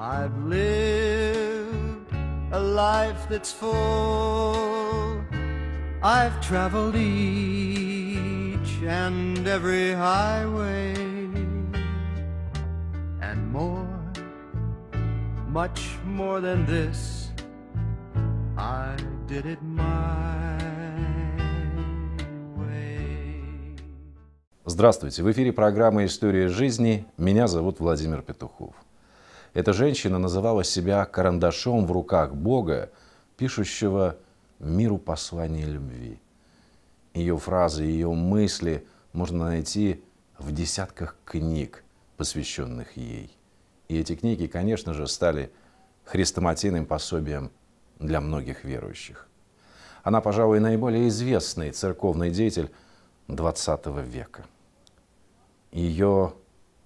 I've lived a life that's full. I've traveled each and every highway and more, much more than this. I did it my way. Здравствуйте, в эфире программа «История жизни». Меня зовут Владимир Петухов. Эта женщина называла себя карандашом в руках Бога, пишущего миру послание любви. Ее фразы, ее мысли можно найти в десятках книг, посвященных ей. И эти книги, конечно же, стали хрестоматийным пособием для многих верующих. Она, пожалуй, наиболее известный церковный деятель XX века. Ее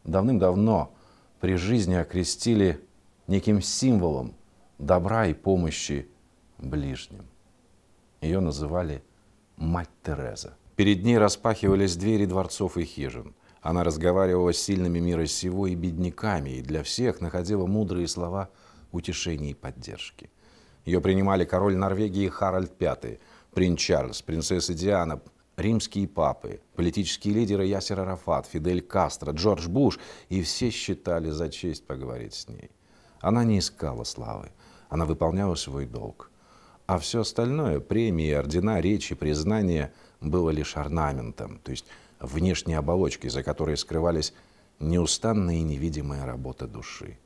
давным-давно при жизни окрестили неким символом добра и помощи ближним. Ее называли «Мать Тереза». Перед ней распахивались двери дворцов и хижин. Она разговаривала с сильными мира сего и бедняками, и для всех находила мудрые слова утешения и поддержки. Ее принимали король Норвегии Харальд V, принц Чарльз, принцесса Диана, римские папы, политические лидеры Ясер Арафат, Фидель Кастро, Джордж Буш, и все считали за честь поговорить с ней. Она не искала славы, она выполняла свой долг. А все остальное, премии, ордена, речи, признания, было лишь орнаментом, то есть внешней оболочкой, за которой скрывались неустанная и невидимая работа души.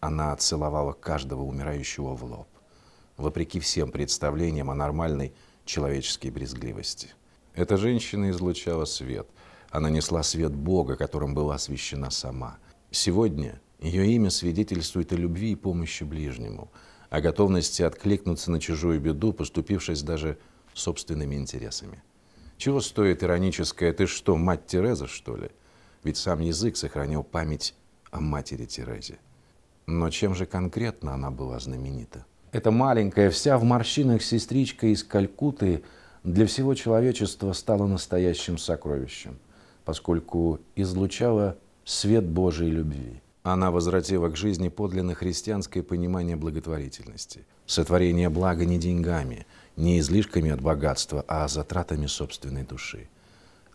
Она целовала каждого умирающего в лоб, вопреки всем представлениям о нормальной человеческой брезгливости. Эта женщина излучала свет. Она несла свет Бога, которым была освящена сама. Сегодня ее имя свидетельствует о любви и помощи ближнему, о готовности откликнуться на чужую беду, поступившись даже собственными интересами. Чего стоит ироническое «ты что, мать Тереза, что ли?» Ведь сам язык сохранил память о матери Терезе. Но чем же конкретно она была знаменита? Эта маленькая, вся в морщинах сестричка из Калькуты – для всего человечества стала настоящим сокровищем, поскольку излучала свет Божьей любви. Она возвратила к жизни подлинно христианское понимание благотворительности. Сотворение блага не деньгами, не излишками от богатства, а затратами собственной души.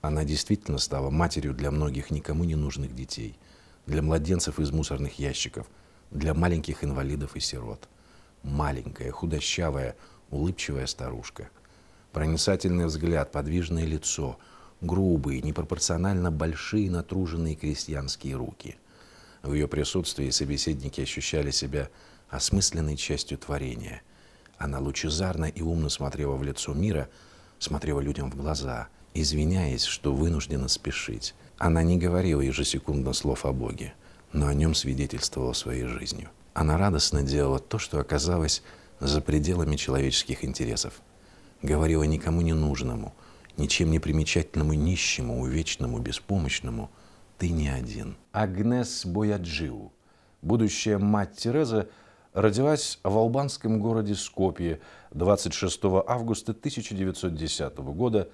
Она действительно стала матерью для многих никому не нужных детей, для младенцев из мусорных ящиков, для маленьких инвалидов и сирот. Маленькая, худощавая, улыбчивая старушка – Проницательный взгляд, подвижное лицо, грубые, непропорционально большие натруженные крестьянские руки. В ее присутствии собеседники ощущали себя осмысленной частью творения. Она лучезарно и умно смотрела в лицо мира, смотрела людям в глаза, извиняясь, что вынуждена спешить. Она не говорила ежесекундно слов о Боге, но о нем свидетельствовала своей жизнью. Она радостно делала то, что оказалось за пределами человеческих интересов говорил о никому не нужному, ничем не примечательному нищему, увечному, беспомощному, ты не один. Агнес Бояджиу, будущая мать Тереза, родилась в албанском городе Скопье 26 августа 1910 года,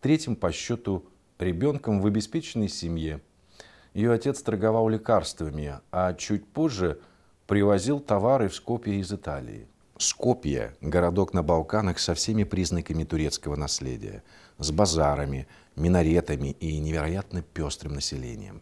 третьим по счету ребенком в обеспеченной семье. Ее отец торговал лекарствами, а чуть позже привозил товары в Скопье из Италии. Скопье – городок на Балканах со всеми признаками турецкого наследия, с базарами, минаретами и невероятно пестрым населением.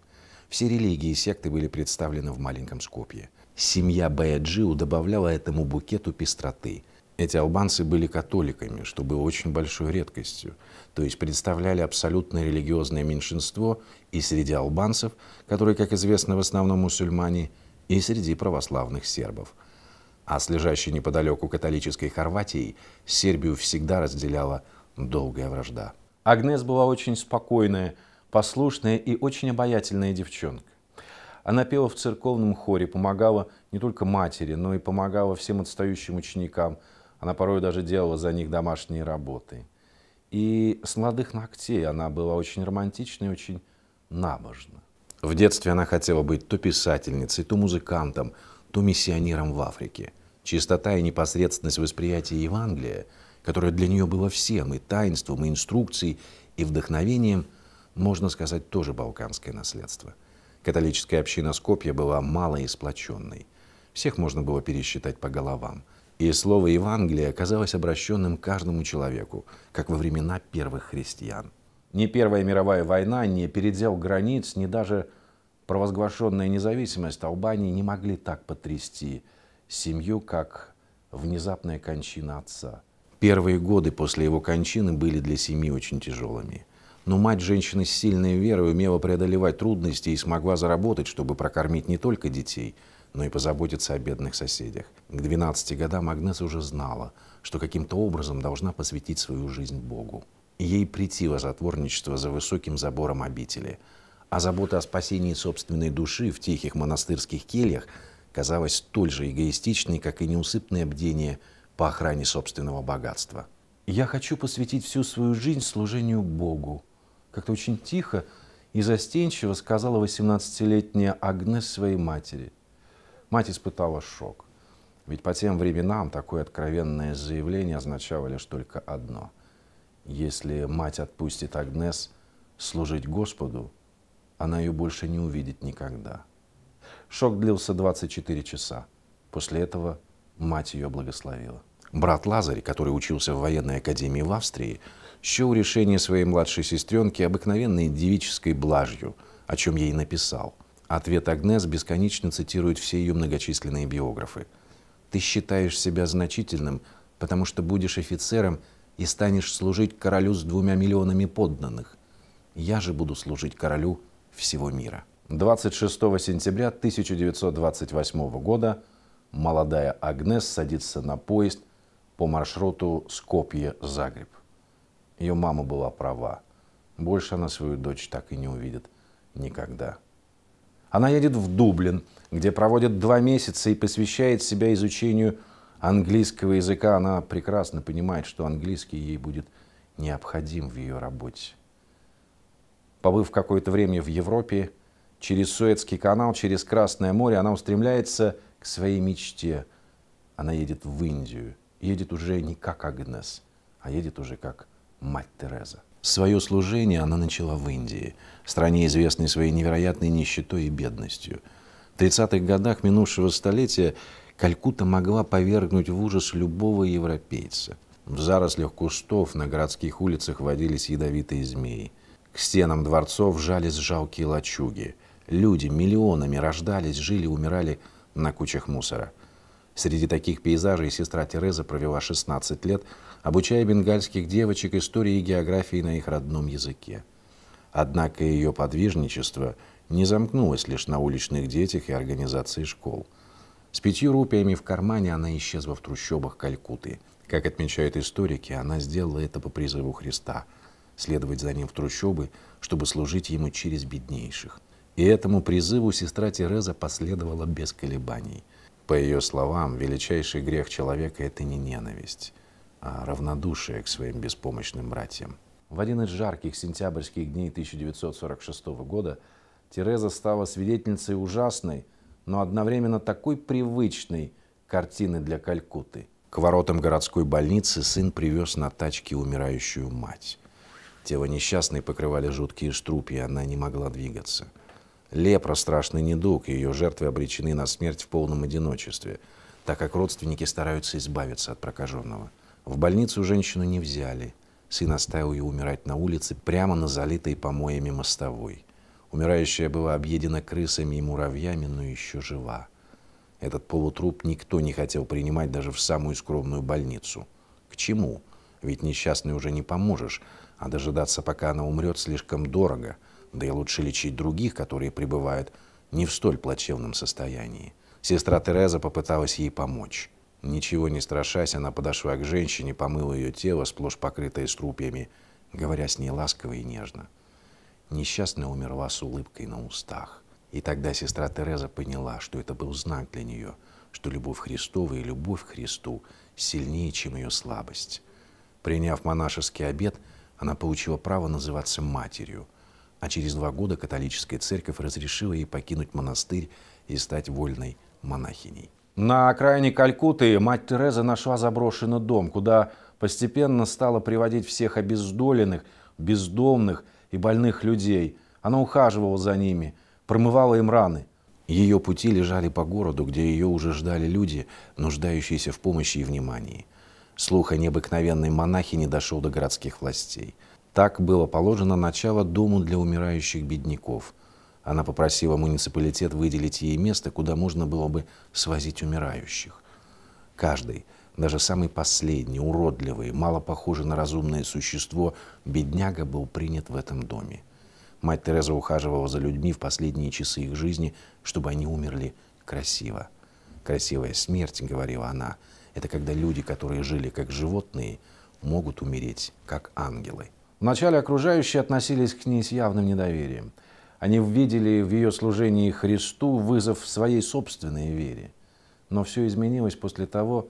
Все религии и секты были представлены в маленьком Скопье. Семья Баяджиу добавляла этому букету пестроты. Эти албанцы были католиками, что было очень большой редкостью, то есть представляли абсолютно религиозное меньшинство и среди албанцев, которые, как известно, в основном мусульмане, и среди православных сербов – а с лежащей неподалеку католической Хорватией Сербию всегда разделяла долгая вражда. Агнес была очень спокойная, послушная и очень обаятельная девчонка. Она пела в церковном хоре, помогала не только матери, но и помогала всем отстающим ученикам. Она порой даже делала за них домашние работы. И с молодых ногтей она была очень романтична и очень набожна. В детстве она хотела быть то писательницей, то музыкантом – то миссионером в Африке. Чистота и непосредственность восприятия Евангелия, которое для нее было всем, и таинством, и инструкцией, и вдохновением, можно сказать, тоже балканское наследство. Католическая община Скопья была мало и сплоченной. Всех можно было пересчитать по головам. И слово Евангелия оказалось обращенным каждому человеку, как во времена первых христиан. Ни Первая мировая война не передел границ, ни даже провозглашенная независимость Албании не могли так потрясти семью, как внезапная кончина отца. Первые годы после его кончины были для семьи очень тяжелыми. Но мать женщины с сильной верой умела преодолевать трудности и смогла заработать, чтобы прокормить не только детей, но и позаботиться о бедных соседях. К 12 годам Агнес уже знала, что каким-то образом должна посвятить свою жизнь Богу. Ей притило затворничество за высоким забором обители – а забота о спасении собственной души в тихих монастырских кельях казалась столь же эгоистичной, как и неусыпное бдение по охране собственного богатства. «Я хочу посвятить всю свою жизнь служению Богу», как-то очень тихо и застенчиво сказала 18-летняя Агнес своей матери. Мать испытала шок. Ведь по тем временам такое откровенное заявление означало лишь только одно. Если мать отпустит Агнес служить Господу, она ее больше не увидит никогда. Шок длился 24 часа. После этого мать ее благословила. Брат Лазарь, который учился в военной академии в Австрии, счел решение своей младшей сестренки обыкновенной девической блажью, о чем ей написал. Ответ Агнес бесконечно цитирует все ее многочисленные биографы. «Ты считаешь себя значительным, потому что будешь офицером и станешь служить королю с двумя миллионами подданных. Я же буду служить королю всего мира. 26 сентября 1928 года молодая Агнес садится на поезд по маршруту Скопье-Загреб. Ее мама была права. Больше она свою дочь так и не увидит никогда. Она едет в Дублин, где проводит два месяца и посвящает себя изучению английского языка. Она прекрасно понимает, что английский ей будет необходим в ее работе побыв какое-то время в Европе, через Суэцкий канал, через Красное море, она устремляется к своей мечте. Она едет в Индию. Едет уже не как Агнес, а едет уже как мать Тереза. Свое служение она начала в Индии, стране, известной своей невероятной нищетой и бедностью. В 30-х годах минувшего столетия Калькута могла повергнуть в ужас любого европейца. В зарослях кустов на городских улицах водились ядовитые змеи. К стенам дворцов жались жалкие лачуги. Люди миллионами рождались, жили, умирали на кучах мусора. Среди таких пейзажей сестра Тереза провела 16 лет, обучая бенгальских девочек истории и географии на их родном языке. Однако ее подвижничество не замкнулось лишь на уличных детях и организации школ. С пятью рупиями в кармане она исчезла в трущобах Калькуты. Как отмечают историки, она сделала это по призыву Христа – следовать за ним в трущобы, чтобы служить ему через беднейших. И этому призыву сестра Тереза последовала без колебаний. По ее словам, величайший грех человека – это не ненависть, а равнодушие к своим беспомощным братьям. В один из жарких сентябрьских дней 1946 года Тереза стала свидетельницей ужасной, но одновременно такой привычной картины для Калькуты. К воротам городской больницы сын привез на тачке умирающую мать. Тело несчастной покрывали жуткие штрупья, она не могла двигаться. Лепра – страшный недуг, ее жертвы обречены на смерть в полном одиночестве, так как родственники стараются избавиться от прокаженного. В больницу женщину не взяли. Сын оставил ее умирать на улице, прямо на залитой помоями мостовой. Умирающая была объедена крысами и муравьями, но еще жива. Этот полутруп никто не хотел принимать даже в самую скромную больницу. К чему? Ведь несчастной уже не поможешь, а дожидаться, пока она умрет, слишком дорого. Да и лучше лечить других, которые пребывают не в столь плачевном состоянии. Сестра Тереза попыталась ей помочь. Ничего не страшась, она подошла к женщине, помыла ее тело, сплошь покрытое струпьями, говоря с ней ласково и нежно. Несчастная умерла с улыбкой на устах. И тогда сестра Тереза поняла, что это был знак для нее, что любовь Христова и любовь к Христу сильнее, чем ее слабость. Приняв монашеский обет, она получила право называться матерью, а через два года католическая церковь разрешила ей покинуть монастырь и стать вольной монахиней. На окраине Калькутты мать Тереза нашла заброшенный дом, куда постепенно стала приводить всех обездоленных, бездомных и больных людей. Она ухаживала за ними, промывала им раны. Ее пути лежали по городу, где ее уже ждали люди, нуждающиеся в помощи и внимании – Слух о необыкновенной монахине дошел до городских властей. Так было положено начало дому для умирающих бедняков. Она попросила муниципалитет выделить ей место, куда можно было бы свозить умирающих. Каждый, даже самый последний, уродливый, мало похожий на разумное существо, бедняга был принят в этом доме. Мать Тереза ухаживала за людьми в последние часы их жизни, чтобы они умерли красиво красивая смерть, говорила она, это когда люди, которые жили как животные, могут умереть как ангелы. Вначале окружающие относились к ней с явным недоверием. Они видели в ее служении Христу вызов своей собственной вере. Но все изменилось после того,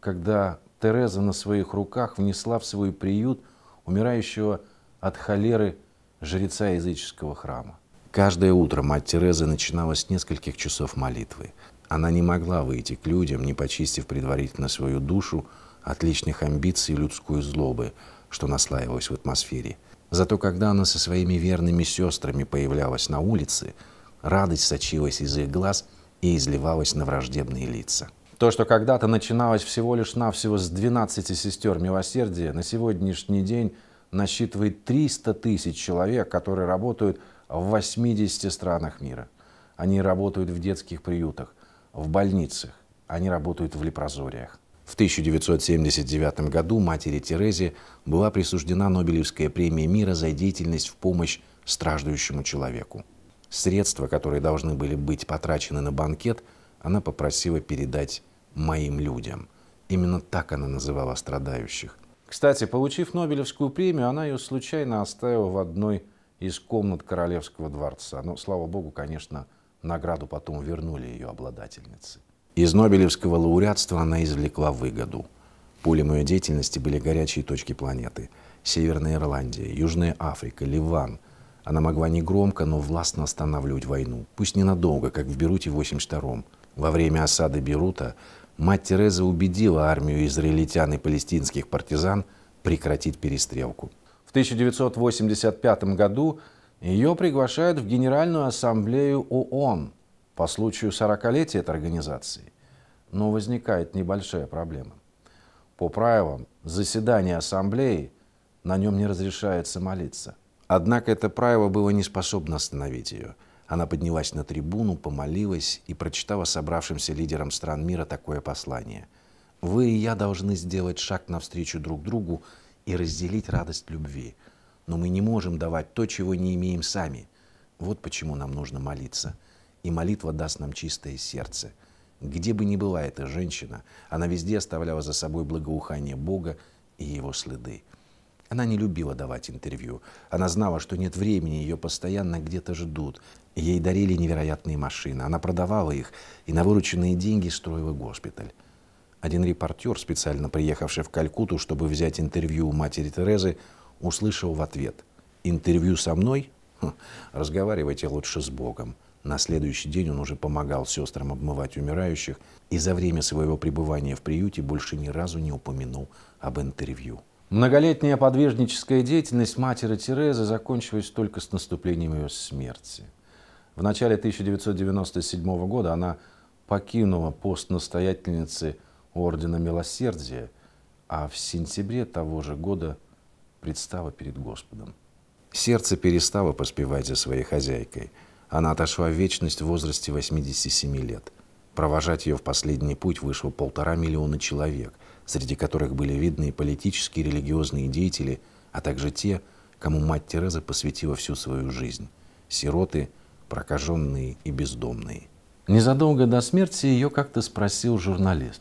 когда Тереза на своих руках внесла в свой приют умирающего от холеры жреца языческого храма. Каждое утро мать Терезы начиналась с нескольких часов молитвы. Она не могла выйти к людям, не почистив предварительно свою душу от личных амбиций и людской злобы, что наслаивалось в атмосфере. Зато когда она со своими верными сестрами появлялась на улице, радость сочилась из их глаз и изливалась на враждебные лица. То, что когда-то начиналось всего лишь навсего с 12 сестер милосердия, на сегодняшний день насчитывает 300 тысяч человек, которые работают в 80 странах мира. Они работают в детских приютах, в больницах. Они работают в лепрозориях. В 1979 году матери Терезе была присуждена Нобелевская премия мира за деятельность в помощь страждущему человеку. Средства, которые должны были быть потрачены на банкет, она попросила передать «моим людям». Именно так она называла страдающих. Кстати, получив Нобелевскую премию, она ее случайно оставила в одной из комнат Королевского дворца. Но, ну, слава богу, конечно, Награду потом вернули ее обладательнице. Из Нобелевского лауреатства она извлекла выгоду. Полем ее деятельности были горячие точки планеты. Северная Ирландия, Южная Африка, Ливан. Она могла не громко, но властно останавливать войну. Пусть ненадолго, как в Беруте в 82-м. Во время осады Берута мать Тереза убедила армию израильтян и палестинских партизан прекратить перестрелку. В 1985 году ее приглашают в Генеральную ассамблею ООН по случаю 40-летия этой организации. Но возникает небольшая проблема. По правилам, заседание ассамблеи на нем не разрешается молиться. Однако это правило было не способно остановить ее. Она поднялась на трибуну, помолилась и прочитала собравшимся лидерам стран мира такое послание. «Вы и я должны сделать шаг навстречу друг другу и разделить радость любви но мы не можем давать то, чего не имеем сами. Вот почему нам нужно молиться. И молитва даст нам чистое сердце. Где бы ни была эта женщина, она везде оставляла за собой благоухание Бога и его следы. Она не любила давать интервью. Она знала, что нет времени, ее постоянно где-то ждут. Ей дарили невероятные машины. Она продавала их и на вырученные деньги строила госпиталь. Один репортер, специально приехавший в Калькуту, чтобы взять интервью у матери Терезы, услышал в ответ «Интервью со мной? Хм, разговаривайте лучше с Богом». На следующий день он уже помогал сестрам обмывать умирающих и за время своего пребывания в приюте больше ни разу не упомянул об интервью. Многолетняя подвижническая деятельность матери Терезы закончилась только с наступлением ее смерти. В начале 1997 года она покинула пост настоятельницы Ордена Милосердия, а в сентябре того же года – представа перед Господом. Сердце перестало поспевать за своей хозяйкой. Она отошла в вечность в возрасте 87 лет. Провожать ее в последний путь вышло полтора миллиона человек, среди которых были видны и политические и религиозные деятели, а также те, кому мать Тереза посвятила всю свою жизнь – сироты, прокаженные и бездомные. Незадолго до смерти ее как-то спросил журналист.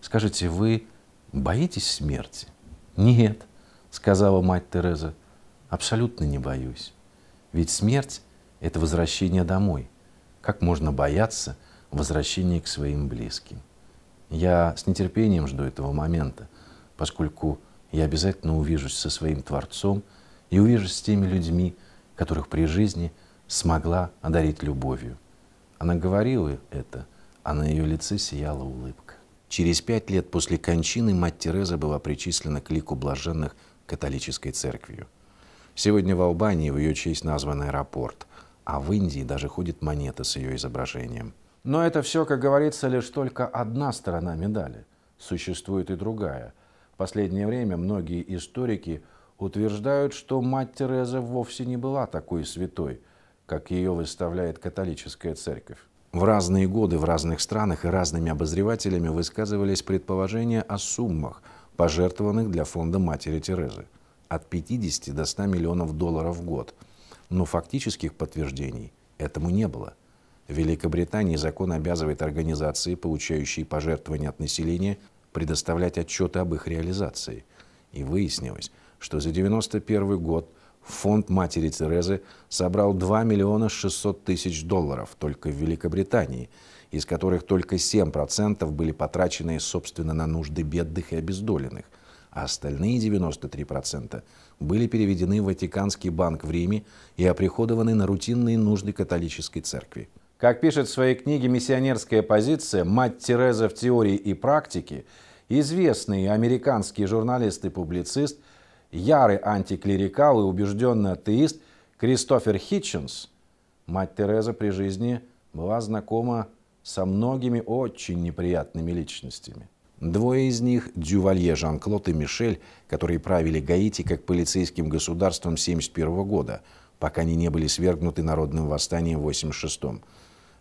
«Скажите, вы боитесь смерти?» «Нет», сказала мать Тереза, абсолютно не боюсь. Ведь смерть – это возвращение домой. Как можно бояться возвращения к своим близким? Я с нетерпением жду этого момента, поскольку я обязательно увижусь со своим Творцом и увижусь с теми людьми, которых при жизни смогла одарить любовью. Она говорила это, а на ее лице сияла улыбка. Через пять лет после кончины мать Тереза была причислена к лику блаженных – католической церковью. Сегодня в Албании в ее честь назван аэропорт, а в Индии даже ходит монета с ее изображением. Но это все, как говорится, лишь только одна сторона медали. Существует и другая. В последнее время многие историки утверждают, что мать Тереза вовсе не была такой святой, как ее выставляет католическая церковь. В разные годы в разных странах и разными обозревателями высказывались предположения о суммах – пожертвованных для фонда матери Терезы – от 50 до 100 миллионов долларов в год. Но фактических подтверждений этому не было. В Великобритании закон обязывает организации, получающие пожертвования от населения, предоставлять отчеты об их реализации. И выяснилось, что за 1991 год фонд матери Терезы собрал 2 миллиона 600 тысяч долларов только в Великобритании – из которых только 7% были потрачены, собственно, на нужды бедных и обездоленных, а остальные 93% были переведены в Ватиканский банк в Риме и оприходованы на рутинные нужды католической церкви. Как пишет в своей книге «Миссионерская позиция», мать Тереза в теории и практике, известный американский журналист и публицист, ярый антиклерикал и убежденный атеист Кристофер Хитченс, мать Тереза при жизни была знакома со многими очень неприятными личностями. Двое из них – Дювалье Жан-Клод и Мишель, которые правили Гаити как полицейским государством 1971 года, пока они не были свергнуты народным восстанием в 1986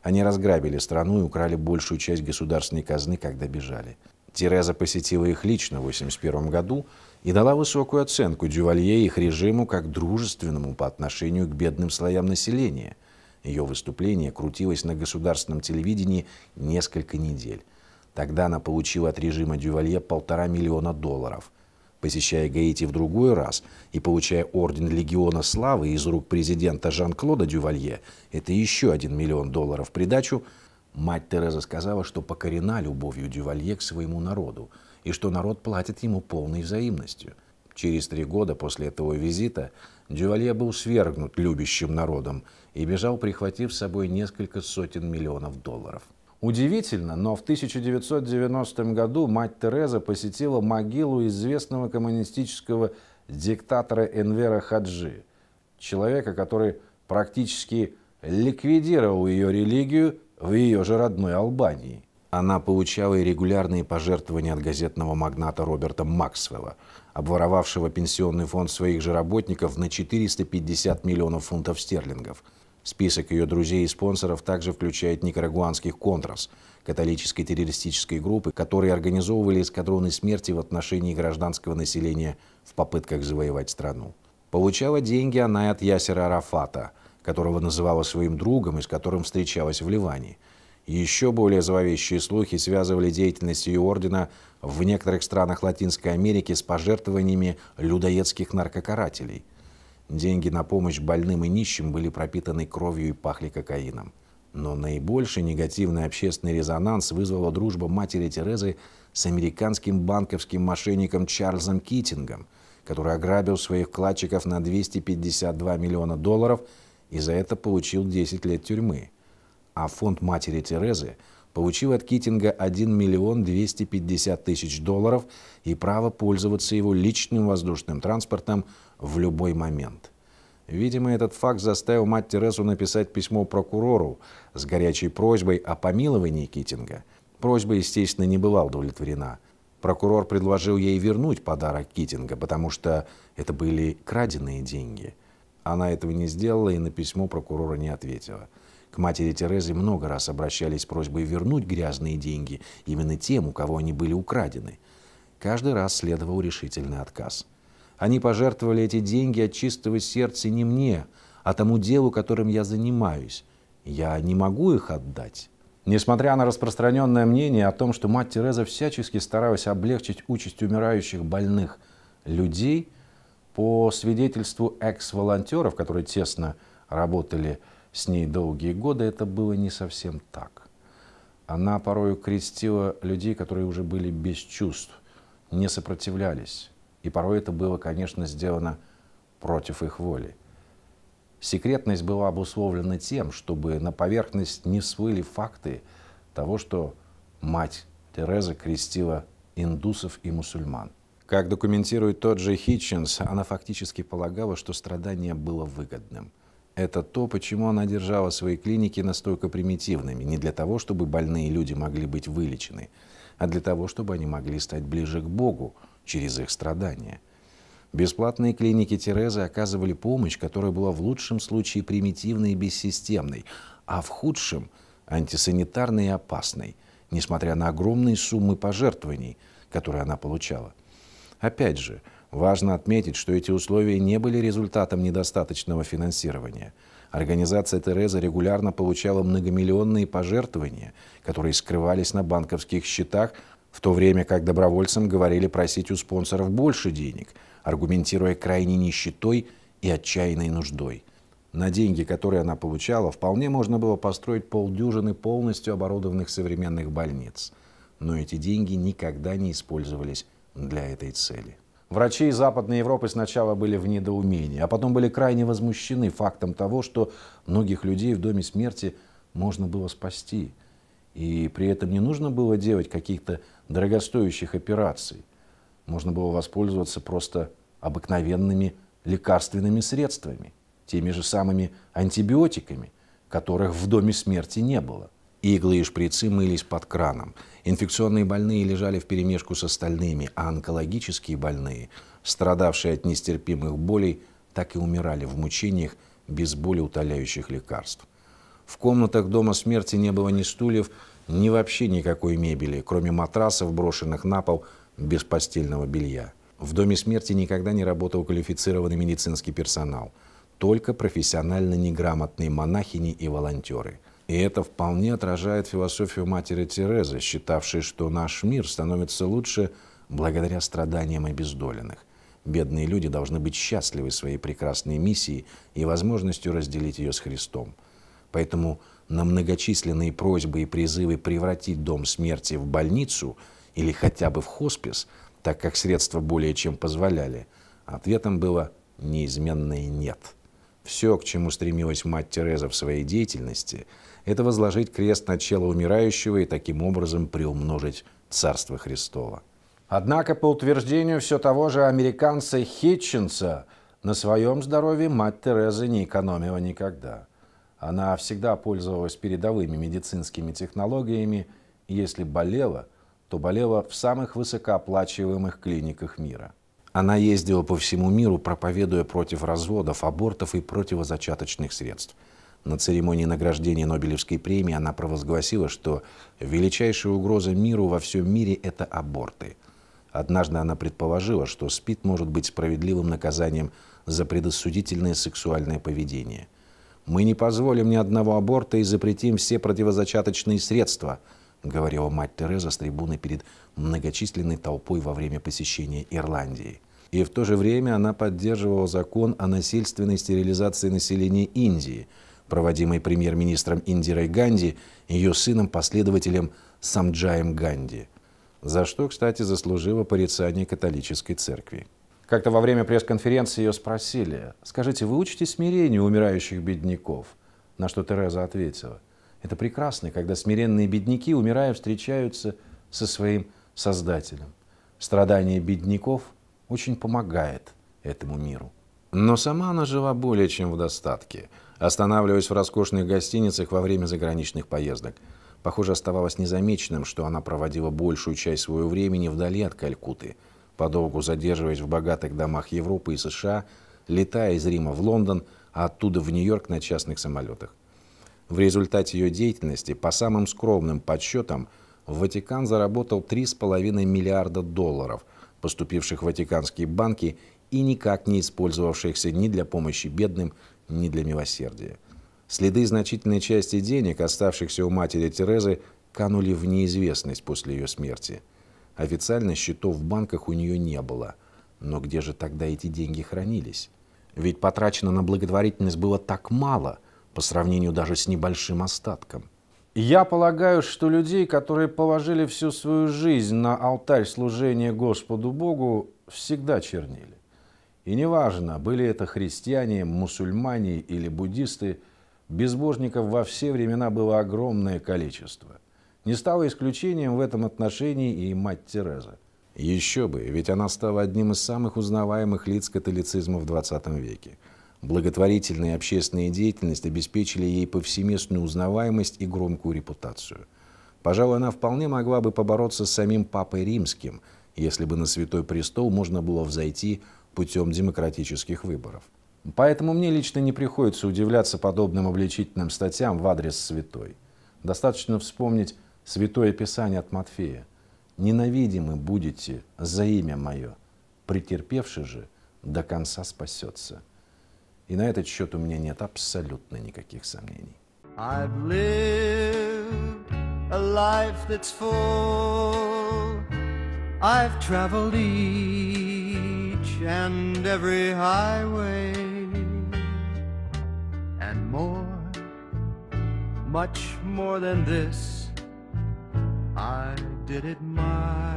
Они разграбили страну и украли большую часть государственной казны, когда бежали. Тереза посетила их лично в 1981 году и дала высокую оценку Дювалье и их режиму как дружественному по отношению к бедным слоям населения – ее выступление крутилось на государственном телевидении несколько недель. Тогда она получила от режима Дювалье полтора миллиона долларов. Посещая Гаити в другой раз и получая орден Легиона Славы из рук президента Жан-Клода Дювалье, это еще один миллион долларов в придачу, мать Тереза сказала, что покорена любовью Дювалье к своему народу и что народ платит ему полной взаимностью – Через три года после этого визита Дювалье был свергнут любящим народом и бежал, прихватив с собой несколько сотен миллионов долларов. Удивительно, но в 1990 году мать Тереза посетила могилу известного коммунистического диктатора Энвера Хаджи, человека, который практически ликвидировал ее религию в ее же родной Албании. Она получала и регулярные пожертвования от газетного магната Роберта Максвелла – обворовавшего пенсионный фонд своих же работников на 450 миллионов фунтов стерлингов. Список ее друзей и спонсоров также включает никарагуанских «Контрас», католической террористической группы, которые организовывали эскадроны смерти в отношении гражданского населения в попытках завоевать страну. Получала деньги она и от Ясера Арафата, которого называла своим другом и с которым встречалась в Ливане – еще более зловещие слухи связывали деятельность ее ордена в некоторых странах Латинской Америки с пожертвованиями людоедских наркокарателей. Деньги на помощь больным и нищим были пропитаны кровью и пахли кокаином. Но наибольший негативный общественный резонанс вызвала дружба матери Терезы с американским банковским мошенником Чарльзом Китингом, который ограбил своих вкладчиков на 252 миллиона долларов и за это получил 10 лет тюрьмы а фонд матери Терезы получил от Китинга 1 миллион 250 тысяч долларов и право пользоваться его личным воздушным транспортом в любой момент. Видимо, этот факт заставил мать Терезу написать письмо прокурору с горячей просьбой о помиловании Китинга. Просьба, естественно, не была удовлетворена. Прокурор предложил ей вернуть подарок Китинга, потому что это были краденные деньги. Она этого не сделала и на письмо прокурора не ответила. К матери Терезе много раз обращались с просьбой вернуть грязные деньги именно тем, у кого они были украдены. Каждый раз следовал решительный отказ. Они пожертвовали эти деньги от чистого сердца не мне, а тому делу, которым я занимаюсь. Я не могу их отдать. Несмотря на распространенное мнение о том, что мать Тереза всячески старалась облегчить участь умирающих больных людей, по свидетельству экс-волонтеров, которые тесно работали с ней долгие годы, это было не совсем так. Она порою крестила людей, которые уже были без чувств, не сопротивлялись. И порой это было, конечно, сделано против их воли. Секретность была обусловлена тем, чтобы на поверхность не всплыли факты того, что мать Тереза крестила индусов и мусульман. Как документирует тот же Хитчинс, она фактически полагала, что страдание было выгодным – это то, почему она держала свои клиники настолько примитивными. Не для того, чтобы больные люди могли быть вылечены, а для того, чтобы они могли стать ближе к Богу через их страдания. Бесплатные клиники Терезы оказывали помощь, которая была в лучшем случае примитивной и бессистемной, а в худшем – антисанитарной и опасной, несмотря на огромные суммы пожертвований, которые она получала. Опять же – Важно отметить, что эти условия не были результатом недостаточного финансирования. Организация «Тереза» регулярно получала многомиллионные пожертвования, которые скрывались на банковских счетах, в то время как добровольцам говорили просить у спонсоров больше денег, аргументируя крайней нищетой и отчаянной нуждой. На деньги, которые она получала, вполне можно было построить полдюжины полностью оборудованных современных больниц. Но эти деньги никогда не использовались для этой цели. Врачи из Западной Европы сначала были в недоумении, а потом были крайне возмущены фактом того, что многих людей в доме смерти можно было спасти. И при этом не нужно было делать каких-то дорогостоящих операций. Можно было воспользоваться просто обыкновенными лекарственными средствами, теми же самыми антибиотиками, которых в доме смерти не было – Иглы и шприцы мылись под краном. Инфекционные больные лежали в перемешку с остальными, а онкологические больные, страдавшие от нестерпимых болей, так и умирали в мучениях без боли утоляющих лекарств. В комнатах дома смерти не было ни стульев, ни вообще никакой мебели, кроме матрасов, брошенных на пол, без постельного белья. В доме смерти никогда не работал квалифицированный медицинский персонал, только профессионально неграмотные монахини и волонтеры – и это вполне отражает философию матери Терезы, считавшей, что наш мир становится лучше благодаря страданиям обездоленных. Бедные люди должны быть счастливы своей прекрасной миссией и возможностью разделить ее с Христом. Поэтому на многочисленные просьбы и призывы превратить дом смерти в больницу или хотя бы в хоспис, так как средства более чем позволяли, ответом было неизменное «нет». Все, к чему стремилась мать Тереза в своей деятельности, это возложить крест на чело умирающего и таким образом приумножить Царство Христово. Однако, по утверждению все того же американца Хитчинса, на своем здоровье мать Тереза не экономила никогда. Она всегда пользовалась передовыми медицинскими технологиями, и если болела, то болела в самых высокооплачиваемых клиниках мира – она ездила по всему миру, проповедуя против разводов, абортов и противозачаточных средств. На церемонии награждения Нобелевской премии она провозгласила, что величайшая угроза миру во всем мире – это аборты. Однажды она предположила, что СПИД может быть справедливым наказанием за предосудительное сексуальное поведение. «Мы не позволим ни одного аборта и запретим все противозачаточные средства», — говорила мать Тереза с трибуны перед многочисленной толпой во время посещения Ирландии. И в то же время она поддерживала закон о насильственной стерилизации населения Индии, проводимый премьер-министром Индирой Ганди и ее сыном-последователем Самджаем Ганди, за что, кстати, заслужила порицание католической церкви. Как-то во время пресс-конференции ее спросили, «Скажите, вы учите смирению умирающих бедняков?» На что Тереза ответила – это прекрасно, когда смиренные бедняки, умирая, встречаются со своим Создателем. Страдание бедняков очень помогает этому миру. Но сама она жила более чем в достатке, останавливаясь в роскошных гостиницах во время заграничных поездок. Похоже, оставалось незамеченным, что она проводила большую часть своего времени вдали от Калькуты, подолгу задерживаясь в богатых домах Европы и США, летая из Рима в Лондон, а оттуда в Нью-Йорк на частных самолетах. В результате ее деятельности, по самым скромным подсчетам, Ватикан заработал 3,5 миллиарда долларов, поступивших в ватиканские банки и никак не использовавшихся ни для помощи бедным, ни для милосердия. Следы значительной части денег, оставшихся у матери Терезы, канули в неизвестность после ее смерти. Официально счетов в банках у нее не было. Но где же тогда эти деньги хранились? Ведь потрачено на благотворительность было так мало – по сравнению даже с небольшим остатком. Я полагаю, что людей, которые положили всю свою жизнь на алтарь служения Господу Богу, всегда чернили. И неважно, были это христиане, мусульмане или буддисты, безбожников во все времена было огромное количество. Не стало исключением в этом отношении и мать Тереза. Еще бы, ведь она стала одним из самых узнаваемых лиц католицизма в 20 веке – благотворительная и общественная деятельность обеспечили ей повсеместную узнаваемость и громкую репутацию. Пожалуй, она вполне могла бы побороться с самим Папой Римским, если бы на Святой Престол можно было взойти путем демократических выборов. Поэтому мне лично не приходится удивляться подобным обличительным статьям в адрес святой. Достаточно вспомнить Святое Писание от Матфея. «Ненавидимы будете за имя мое, претерпевший же до конца спасется». И на этот счет у меня нет абсолютно никаких сомнений. I've lived a life that's full. I've traveled each and every highway and more, much more than this. I did it my